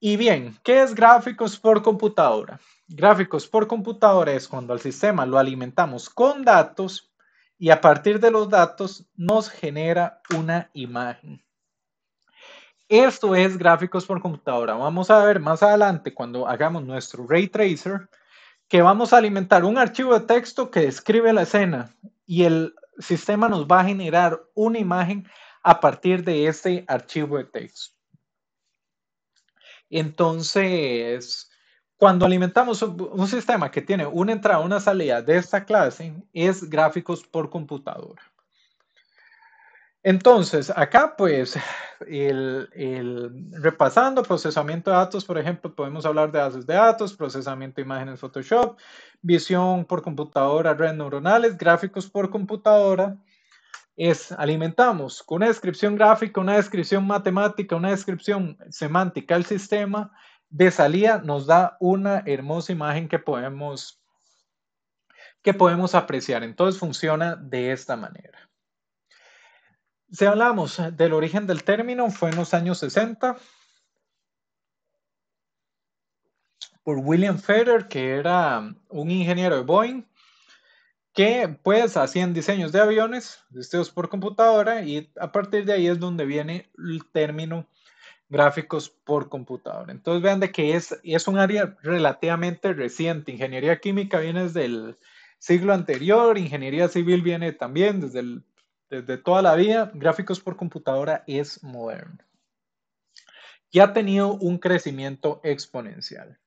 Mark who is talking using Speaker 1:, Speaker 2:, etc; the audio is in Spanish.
Speaker 1: Y bien, ¿qué es gráficos por computadora? Gráficos por computadora es cuando al sistema lo alimentamos con datos y a partir de los datos nos genera una imagen. Esto es gráficos por computadora. Vamos a ver más adelante cuando hagamos nuestro ray tracer que vamos a alimentar un archivo de texto que describe la escena y el sistema nos va a generar una imagen a partir de ese archivo de texto. Entonces, cuando alimentamos un, sistema que tiene una entrada, una salida de esta clase, es gráficos por computadora. Entonces, acá pues, el, repasando procesamiento de datos, por ejemplo, podemos hablar de bases de datos, procesamiento de imágenes Photoshop, visión por computadora, redes neuronales, gráficos por computadora, es alimentamos con una descripción gráfica, una descripción matemática, una descripción semántica al sistema, de salida nos da una hermosa imagen que podemos, que podemos apreciar. Entonces funciona de esta manera. Si hablamos del origen del término, fue en los años 60 por William Federer, que era un ingeniero de Boeing que pues hacían diseños de aviones, diseños por computadora y a partir de ahí es donde viene el término gráficos por computadora. Entonces vean de que es, es un área relativamente reciente. Ingeniería química viene desde el siglo anterior, ingeniería civil viene también desde, desde toda la vida, gráficos por computadora es moderno. Y ha tenido un crecimiento exponencial.